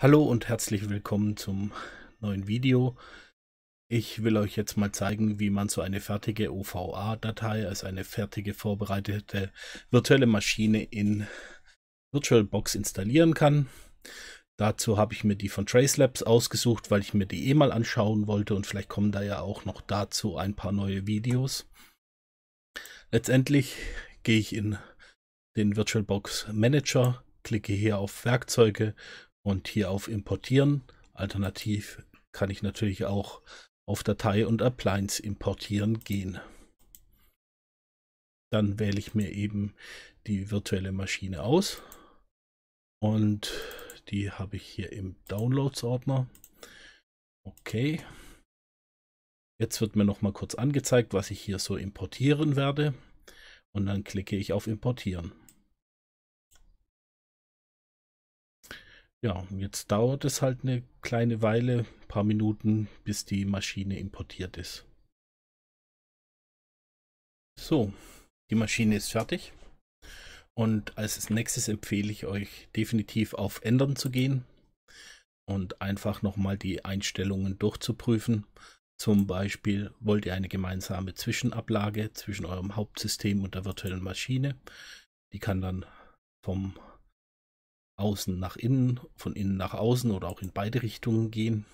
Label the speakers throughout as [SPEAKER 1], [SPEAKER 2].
[SPEAKER 1] Hallo und herzlich willkommen zum neuen Video. Ich will euch jetzt mal zeigen, wie man so eine fertige OVA-Datei also eine fertige vorbereitete virtuelle Maschine in VirtualBox installieren kann. Dazu habe ich mir die von Tracelabs ausgesucht, weil ich mir die eh mal anschauen wollte und vielleicht kommen da ja auch noch dazu ein paar neue Videos. Letztendlich gehe ich in den VirtualBox Manager, klicke hier auf Werkzeuge und hier auf Importieren. Alternativ kann ich natürlich auch auf Datei und Appliance importieren gehen. Dann wähle ich mir eben die virtuelle Maschine aus und die habe ich hier im Downloads-Ordner. Okay. Jetzt wird mir noch mal kurz angezeigt, was ich hier so importieren werde und dann klicke ich auf Importieren. Ja, jetzt dauert es halt eine kleine Weile, ein paar Minuten, bis die Maschine importiert ist. So, die Maschine ist fertig. Und als nächstes empfehle ich euch definitiv auf Ändern zu gehen und einfach nochmal die Einstellungen durchzuprüfen. Zum Beispiel wollt ihr eine gemeinsame Zwischenablage zwischen eurem Hauptsystem und der virtuellen Maschine. Die kann dann vom außen nach innen, von innen nach außen oder auch in beide Richtungen gehen,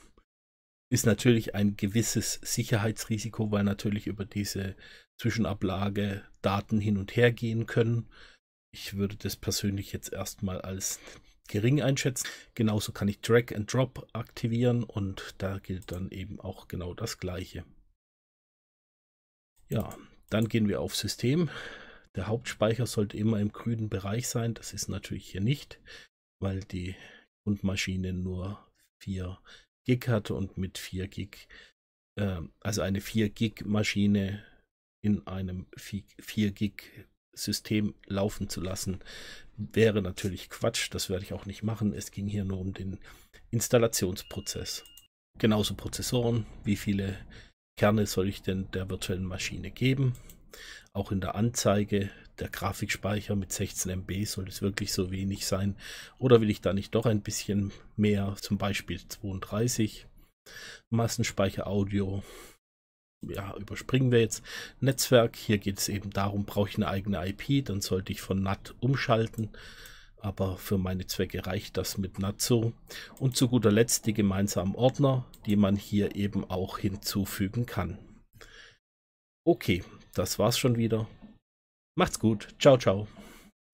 [SPEAKER 1] ist natürlich ein gewisses Sicherheitsrisiko, weil natürlich über diese Zwischenablage Daten hin und her gehen können. Ich würde das persönlich jetzt erstmal als gering einschätzen. Genauso kann ich Drag and Drop aktivieren und da gilt dann eben auch genau das gleiche. Ja, dann gehen wir auf System. Der Hauptspeicher sollte immer im grünen Bereich sein. Das ist natürlich hier nicht weil die Grundmaschine nur 4 Gig hat und mit 4 Gig, äh, also eine 4 Gig Maschine in einem 4 Gig System laufen zu lassen, wäre natürlich Quatsch. Das werde ich auch nicht machen. Es ging hier nur um den Installationsprozess. Genauso Prozessoren. Wie viele Kerne soll ich denn der virtuellen Maschine geben? Auch in der Anzeige, der Grafikspeicher mit 16 MB soll es wirklich so wenig sein. Oder will ich da nicht doch ein bisschen mehr, zum Beispiel 32? Massenspeicher Audio. Ja, überspringen wir jetzt. Netzwerk, hier geht es eben darum, brauche ich eine eigene IP, dann sollte ich von NAT umschalten aber für meine Zwecke reicht das mit NAT so Und zu guter Letzt die gemeinsamen Ordner, die man hier eben auch hinzufügen kann. Okay, das war's schon wieder. Macht's gut. Ciao, ciao.